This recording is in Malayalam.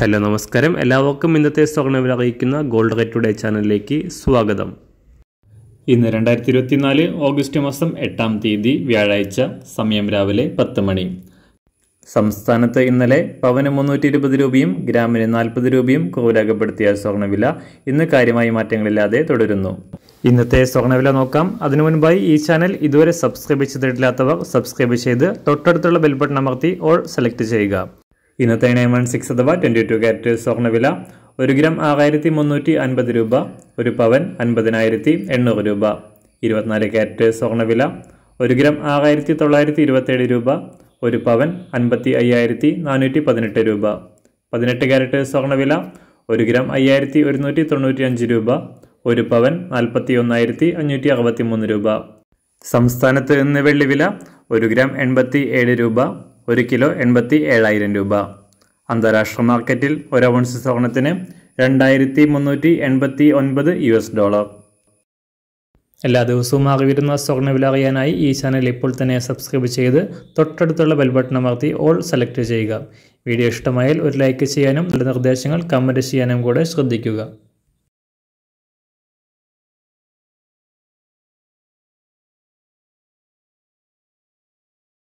ഹലോ നമസ്കാരം എല്ലാവർക്കും ഇന്നത്തെ സ്വർണ്ണവിൽ അറിയിക്കുന്ന ഗോൾഡ് റേറ്റ് ടുഡേ ചാനലിലേക്ക് സ്വാഗതം ഇന്ന് രണ്ടായിരത്തി ഇരുപത്തിനാല് ഓഗസ്റ്റ് മാസം എട്ടാം തീയതി വ്യാഴാഴ്ച സമയം രാവിലെ പത്ത് മണി സംസ്ഥാനത്ത് ഇന്നലെ പവന് മുന്നൂറ്റി ഇരുപത് രൂപയും ഗ്രാമിന് നാൽപ്പത് രൂപയും കുറവ് രേഖപ്പെടുത്തിയ സ്വർണ്ണവില ഇന്ന് കാര്യമായ മാറ്റങ്ങളില്ലാതെ തുടരുന്നു ഇന്നത്തെ സ്വർണ്ണവില നോക്കാം അതിനു മുൻപായി ഈ ചാനൽ ഇതുവരെ സബ്സ്ക്രൈബ് ചെയ്തിട്ടില്ലാത്തവർ സബ്സ്ക്രൈബ് ചെയ്ത് തൊട്ടടുത്തുള്ള ബെൽബട്ടൺ അമർത്തി ഓൾ സെലക്ട് ചെയ്യുക ഇന്നത്തെ നയൻ വൺ സിക്സ് അഥവാ ട്വൻറ്റി ടു ക്യാരറ്റ് സ്വർണ്ണവില ഒരു ഗ്രാം ആറായിരത്തി മുന്നൂറ്റി അൻപത് രൂപ ഒരു പവൻ അൻപതിനായിരത്തി എണ്ണൂറ് രൂപ ഇരുപത്തിനാല് ക്യാരറ്റ് സ്വർണ്ണവില ഒരു ഗ്രാം ആറായിരത്തി തൊള്ളായിരത്തി ഇരുപത്തേഴ് രൂപ ഒരു പവൻ അൻപത്തി അയ്യായിരത്തി നാനൂറ്റി പതിനെട്ട് രൂപ പതിനെട്ട് ക്യാരറ്റ് സ്വർണ്ണവില ഒരു ഗ്രാം അയ്യായിരത്തി ഒരുന്നൂറ്റി തൊണ്ണൂറ്റി അഞ്ച് രൂപ ഒരു പവൻ നാൽപ്പത്തി ഒന്നായിരത്തി അഞ്ഞൂറ്റി അറുപത്തി മൂന്ന് രൂപ സംസ്ഥാനത്ത് ഇന്ന് വില ഒരു ഗ്രാം എൺപത്തി ഏഴ് രൂപ ഒരു കിലോ എൺപത്തി ഏഴായിരം രൂപ അന്താരാഷ്ട്ര മാർക്കറ്റിൽ ഒരു ഔൺസ് സ്വർണത്തിന് രണ്ടായിരത്തി മുന്നൂറ്റി എൺപത്തി ഒൻപത് യു എസ് ഡോളർ എല്ലാ ദിവസവും അറിവിരുന്ന സ്വർണ്ണവില അറിയാനായി ഈ ചാനൽ ഇപ്പോൾ തന്നെ സബ്സ്ക്രൈബ് ചെയ്ത് തൊട്ടടുത്തുള്ള ബെൽ അമർത്തി ഓൾ സെലക്ട് ചെയ്യുക വീഡിയോ ഇഷ്ടമായാൽ ഒരു ലൈക്ക് ചെയ്യാനും നല്ല നിർദ്ദേശങ്ങൾ കമൻറ്റ് ചെയ്യാനും കൂടെ ശ്രദ്ധിക്കുക